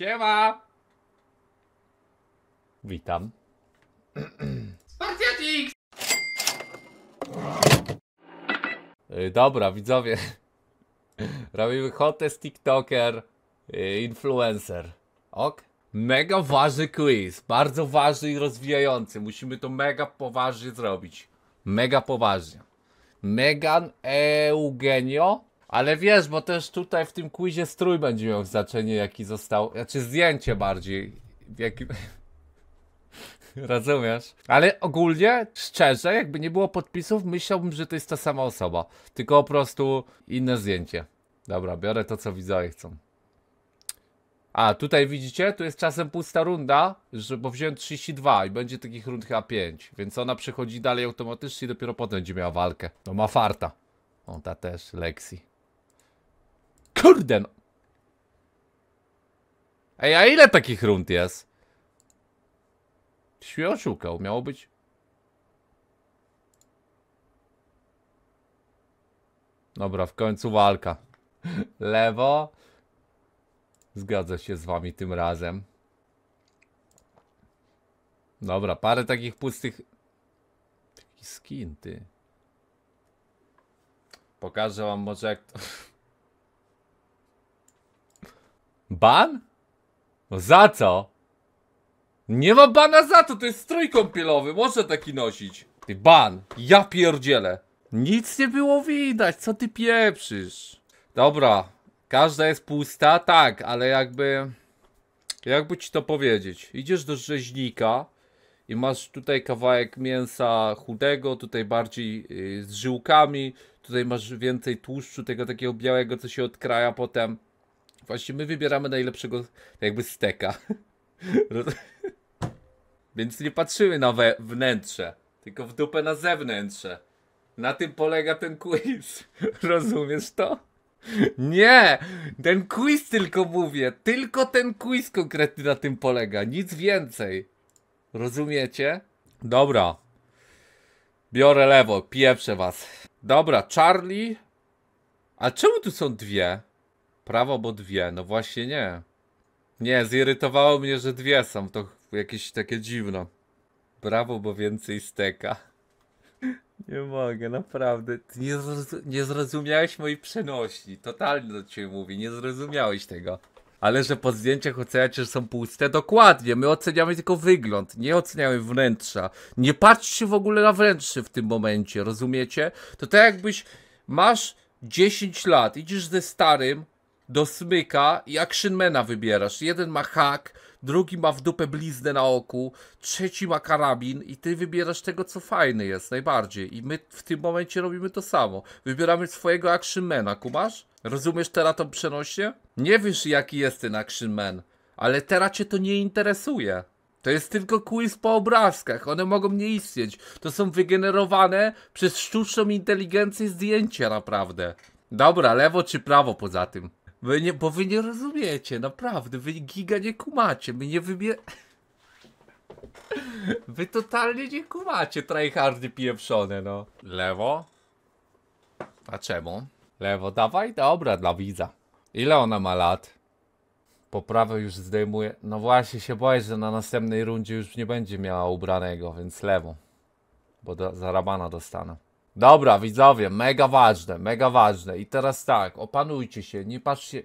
Siema! Witam. Spartiatix! Y, dobra, widzowie. Robimy hottest tiktoker, y, influencer. Ok? Mega ważny quiz, bardzo ważny i rozwijający. Musimy to mega poważnie zrobić. Mega poważnie. Megan Eugenio ale wiesz, bo też tutaj w tym quizie strój będzie miał znaczenie, jaki został. Znaczy zdjęcie bardziej. W jakim... Rozumiesz? Ale ogólnie, szczerze, jakby nie było podpisów, myślałbym, że to jest ta sama osoba. Tylko po prostu inne zdjęcie. Dobra, biorę to, co widzowie chcą. A, tutaj widzicie, tu jest czasem pusta runda, że, bo wziąłem 32 i będzie takich rund chyba 5. Więc ona przechodzi dalej automatycznie i dopiero potem będzie miała walkę. No ma farta. On ta też, Lexi. Kurde no. Ej, a ile takich rund jest? Świe szukał, miało być... Dobra, w końcu walka. Lewo. Zgadza się z wami tym razem. Dobra, parę takich pustych... Taki skin, ty. Pokażę wam może jak Ban? No za co? Nie ma bana za to, to jest strój kąpielowy, można taki nosić. Ty ban, ja pierdzielę. Nic nie było widać, co ty pieprzysz? Dobra, każda jest pusta, tak, ale jakby... Jakby ci to powiedzieć? Idziesz do rzeźnika i masz tutaj kawałek mięsa chudego, tutaj bardziej yy, z żyłkami, tutaj masz więcej tłuszczu, tego takiego białego, co się odkraja potem. Właśnie my wybieramy najlepszego jakby steka. Więc nie patrzymy na we- wnętrze, tylko w dupę na zewnętrze. Na tym polega ten quiz. Rozumiesz to? Nie! Ten quiz tylko mówię. Tylko ten quiz konkretny na tym polega. Nic więcej. Rozumiecie? Dobra. Biorę lewo, pieprzę was. Dobra, Charlie. A czemu tu są dwie? prawo, bo dwie. No właśnie nie. Nie, zirytowało mnie, że dwie są. To jakieś takie dziwno. Brawo, bo więcej steka. Nie mogę, naprawdę. Ty nie, zrozum nie zrozumiałeś mojej przenośni. Totalnie do ciebie mówię, nie zrozumiałeś tego. Ale że po zdjęciach oceniacie, że są puste? Dokładnie, my oceniamy tylko wygląd, nie oceniamy wnętrza. Nie patrzcie w ogóle na wnętrze w tym momencie, rozumiecie? To tak jakbyś, masz 10 lat, idziesz ze starym, do smyka i actionmana wybierasz. Jeden ma hak, drugi ma w dupę bliznę na oku, trzeci ma karabin i ty wybierasz tego, co fajny jest najbardziej. I my w tym momencie robimy to samo. Wybieramy swojego actionmana, kumasz? Rozumiesz teraz tą przenośnie? Nie wiesz, jaki jest ten actionman, ale teraz cię to nie interesuje. To jest tylko quiz po obrazkach, one mogą nie istnieć. To są wygenerowane przez sztuczną inteligencję zdjęcia naprawdę. Dobra, lewo czy prawo poza tym? Wy nie, bo wy nie rozumiecie, naprawdę. Wy giga nie kumacie. My nie wybie, Wy totalnie nie kumacie tryhardy pieprzone, no. Lewo? A czemu? Lewo, dawaj, dobra, dla widza. Ile ona ma lat? Po prawej już zdejmuje. No właśnie, się boję, że na następnej rundzie już nie będzie miała ubranego, więc lewo. Bo do, za rabana dostanę. Dobra, widzowie, mega ważne, mega ważne. I teraz tak, opanujcie się, nie patrzcie.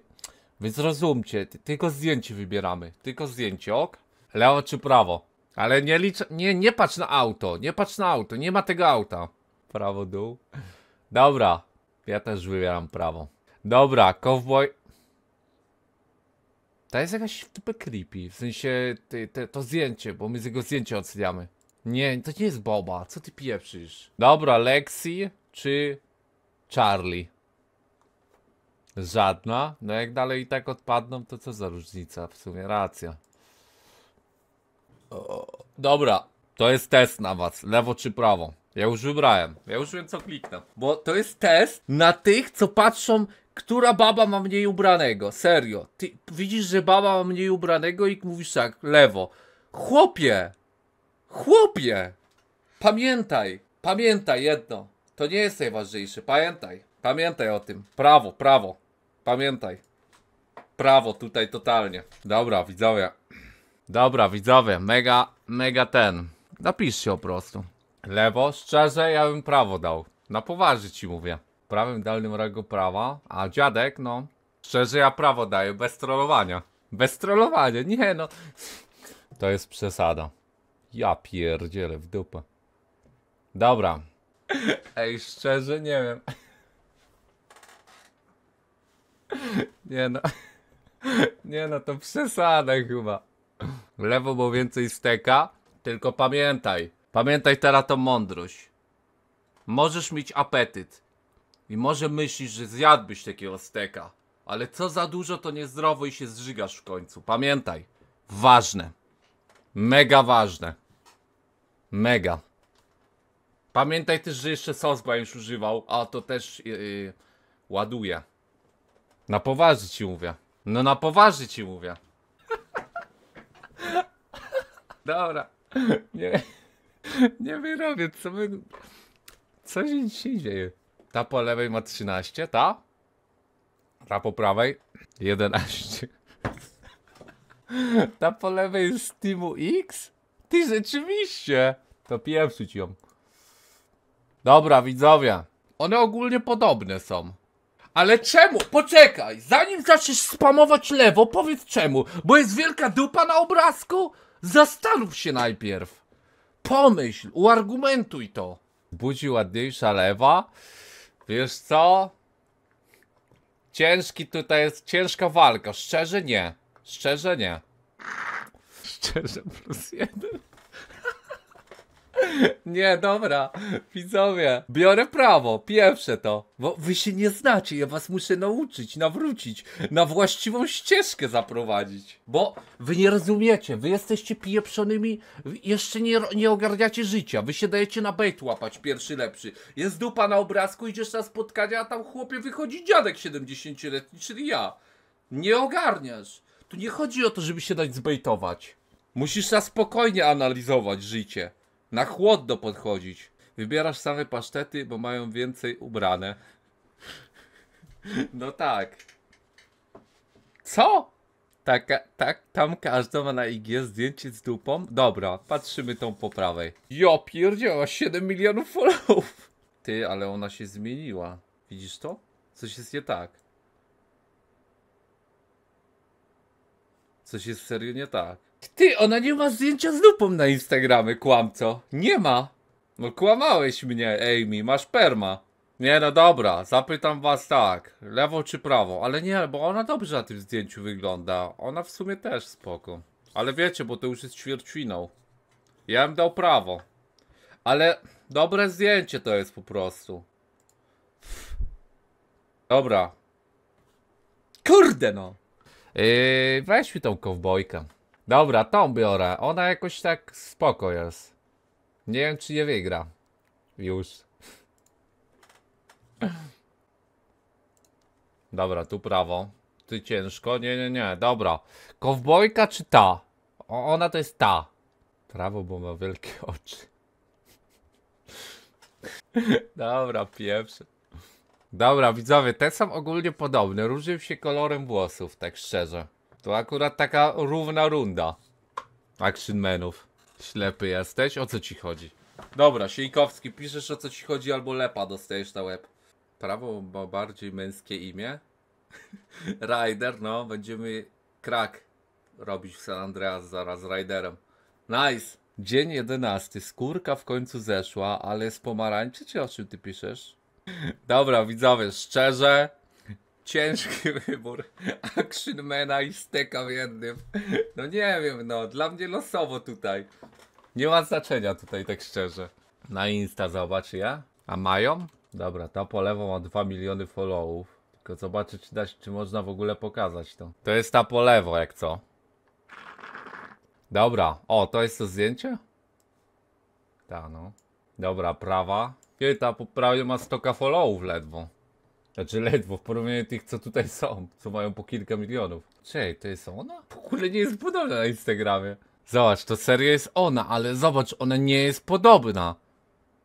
Wy zrozumcie, tylko zdjęcie wybieramy. Tylko zdjęcie, ok? Lewo czy prawo? Ale nie licz... Nie, nie patrz na auto, nie patrz na auto, nie ma tego auta. Prawo, dół. Dobra, ja też wybieram prawo. Dobra, cowboy... To jest jakaś typy creepy, w sensie te, te, to zdjęcie, bo my z jego zdjęcia oceniamy. Nie, to nie jest Boba. Co ty pieprzysz? Dobra, Lexi czy Charlie? Żadna. No jak dalej i tak odpadną, to co za różnica? W sumie racja. dobra, to jest test na was. Lewo czy prawo? Ja już wybrałem. Ja już wiem co kliknę. Bo to jest test na tych, co patrzą, która baba ma mniej ubranego. Serio. Ty widzisz, że baba ma mniej ubranego i mówisz tak, lewo. Chłopie, Chłopie! Pamiętaj, pamiętaj jedno. To nie jest najważniejsze. Pamiętaj, pamiętaj o tym. Prawo, prawo. Pamiętaj. Prawo tutaj totalnie. Dobra, widzowie. Dobra, widzowie. Mega, mega ten. Napiszcie po prostu. Lewo, szczerze, ja bym prawo dał. Na poważnie ci mówię. Prawym dalnym rogu prawa. A dziadek, no. Szczerze, ja prawo daję. Bez trollowania. Bez trollowania. Nie, no. To jest przesada. Ja pierdzielę w dupę. Dobra. Ej, szczerze nie wiem. Nie no. Nie no, to przesada chyba. Lewo było więcej steka, tylko pamiętaj. Pamiętaj teraz tą mądrość. Możesz mieć apetyt. I może myślisz, że zjadłbyś takiego steka. Ale co za dużo to niezdrowo i się zżygasz w końcu. Pamiętaj. Ważne. Mega ważne. Mega. Pamiętaj też, że jeszcze Sosba już używał, a to też yy, ładuje. Na poważnie ci mówię. No na poważnie ci mówię. Dobra. Nie, nie wyrobię, co my... Co się dzisiaj dzieje? Ta po lewej ma 13, ta? Ta po prawej 11. Ta po lewej jest z Teamu X? I rzeczywiście. To pieprzyć ją. Dobra, widzowie. One ogólnie podobne są. Ale czemu? Poczekaj, zanim zaczniesz spamować lewo, powiedz czemu. Bo jest wielka dupa na obrazku? Zastanów się najpierw. Pomyśl, uargumentuj to. Budzi ładniejsza lewa. Wiesz co? Ciężki tutaj jest, ciężka walka. Szczerze nie. Szczerze nie szczerze plus jeden. Nie, dobra, widzowie, biorę prawo, pierwsze to, bo wy się nie znacie, ja was muszę nauczyć, nawrócić, na właściwą ścieżkę zaprowadzić, bo wy nie rozumiecie, wy jesteście pieprzonymi, jeszcze nie, nie ogarniacie życia, wy się dajecie na bait łapać, pierwszy lepszy, jest dupa na obrazku, idziesz na spotkania, a tam chłopie wychodzi dziadek 70-letni, czyli ja, nie ogarniasz, tu nie chodzi o to, żeby się dać zbejtować. Musisz na spokojnie analizować życie. Na chłodno podchodzić. Wybierasz same pasztety, bo mają więcej ubrane. No tak. Co? Tak, tak, tam każda ma na IG zdjęcie z dupą. Dobra, patrzymy tą po prawej. Jo, pierdziała, 7 milionów followów. Ty, ale ona się zmieniła. Widzisz to? Coś jest nie tak. Coś jest serio nie tak. Ty, ona nie ma zdjęcia z lupą na Instagramie, kłamco. Nie ma. No kłamałeś mnie, Amy, masz perma. Nie, no dobra, zapytam was tak, lewo czy prawo, ale nie, bo ona dobrze na tym zdjęciu wygląda. Ona w sumie też spoko. Ale wiecie, bo to już jest ćwierćwiną. Ja bym dał prawo. Ale dobre zdjęcie to jest po prostu. Dobra. Kurde no. Yy, weźmy tą kowbojkę. Dobra, tą biorę. Ona jakoś tak spoko jest. Nie wiem, czy nie wygra. Już. Dobra, tu prawo. Ty ciężko? Nie, nie, nie. Dobra. Kowbojka czy ta? O, ona to jest ta. Prawo, bo ma wielkie oczy. Dobra, pierwszy. Dobra, widzowie, te są ogólnie podobne. Różnią się kolorem włosów, tak szczerze. To akurat taka równa runda. Actionmenów. Ślepy jesteś? O co ci chodzi? Dobra, Siejkowski, piszesz o co ci chodzi albo lepa dostajesz na łeb. Prawo ma bardziej męskie imię? Rider, no, będziemy krak robić w San Andreas zaraz z Riderem. Nice! Dzień jedenasty. Skórka w końcu zeszła, ale z pomarańczy czy o czym ty piszesz? Dobra, widzowie, szczerze, ciężki wybór actionmana i steka w jednym. No nie wiem, no, dla mnie losowo tutaj. Nie ma znaczenia tutaj, tak szczerze. Na Insta zobacz ja. A mają? Dobra, ta po lewo ma 2 miliony followów. Tylko zobaczę, czy, da się, czy można w ogóle pokazać to. To jest ta po lewo, jak co. Dobra, o, to jest to zdjęcie? Ta, no. Dobra, prawa. Kiedy ta po prawie ma 100 followów ledwo. Znaczy ledwo, w porównaniu tych, co tutaj są, co mają po kilka milionów. Czej, to jest ona? W ogóle nie jest podobna na Instagramie. Zobacz, to seria jest ona, ale zobacz, ona nie jest podobna.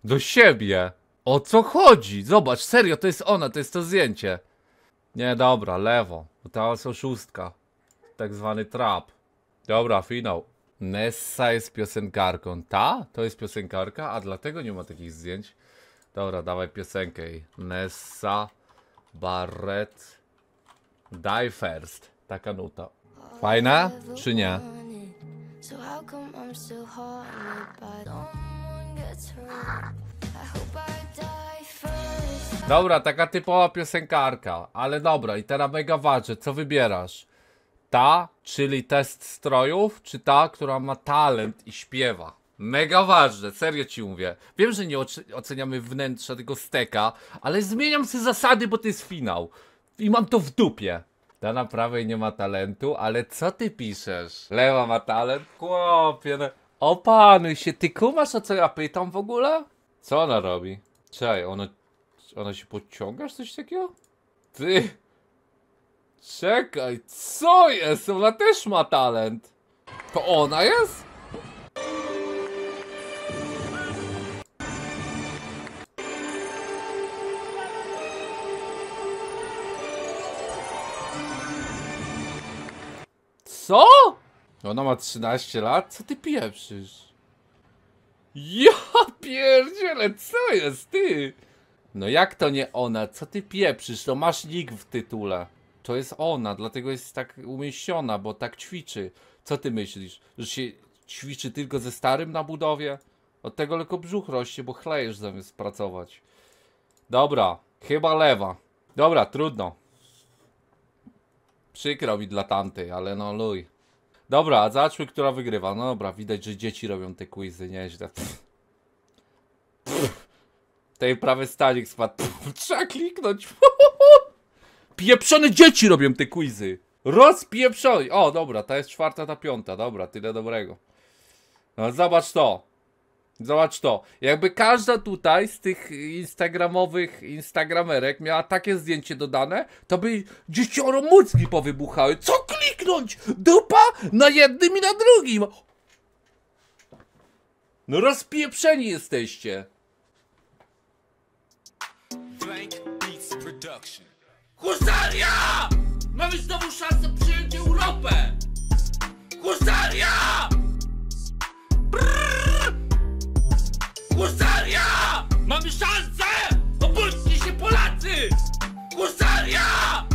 Do siebie. O co chodzi? Zobacz, serio, to jest ona, to jest to zdjęcie. Nie, dobra, lewo. Bo ta jest oszustka. Tak zwany trap. Dobra, finał. Nessa jest piosenkarką. Ta? To jest piosenkarka, a dlatego nie ma takich zdjęć. Dobra, dawaj piosenkę. Nessa. Barret. Die first. Taka nuta. Fajna? Czy nie? Dobra, taka typowa piosenkarka, ale dobra, i teraz mega ważne, co wybierasz? Ta, czyli test strojów, czy ta, która ma talent i śpiewa? Mega ważne, serio ci mówię. Wiem, że nie oceniamy wnętrza tego steka, ale zmieniam sobie zasady, bo to jest finał. I mam to w dupie. Ta na prawej nie ma talentu, ale co ty piszesz? Lewa ma talent? Chłopie, no. opanuj się, ty kumasz o co ja pytam w ogóle? Co ona robi? Czekaj, ona, ona się pociąga, coś takiego? Ty... Czekaj, co jest? Ona też ma talent. To ona jest? Co? Ona ma 13 lat? Co ty pieprzysz? Ja pierdziele, co jest ty? No jak to nie ona? Co ty pieprzysz? To masz nick w tytule. To jest ona, dlatego jest tak umieściona, bo tak ćwiczy. Co ty myślisz? Że się ćwiczy tylko ze starym na budowie? Od tego tylko brzuch rośnie, bo chlejesz zamiast pracować. Dobra, chyba lewa. Dobra, trudno. Przykro mi dla tanty, ale no luj. Dobra, a zobaczmy, która wygrywa. No dobra, widać, że dzieci robią te quizy, nieźle. Pff. Tak- Pff. Tej prawy stanik spadł. Pff. Trzeba kliknąć. Pieprzone dzieci robią te quizy. Rozpieprzone. O, dobra, ta jest czwarta, ta piąta. Dobra, tyle dobrego. No zobacz to. Zobacz to. Jakby każda tutaj z tych instagramowych instagramerek miała takie zdjęcie dodane, to by dziecioro mózgi powybuchały. Co kliknąć? Dupa na jednym i na drugim. No rozpieprzeni jesteście. Husaria! Mamy znowu szansę przyjąć Europę! Husaria! Husaria! Mamy szansę! Obudźcie się Polacy! Husaria!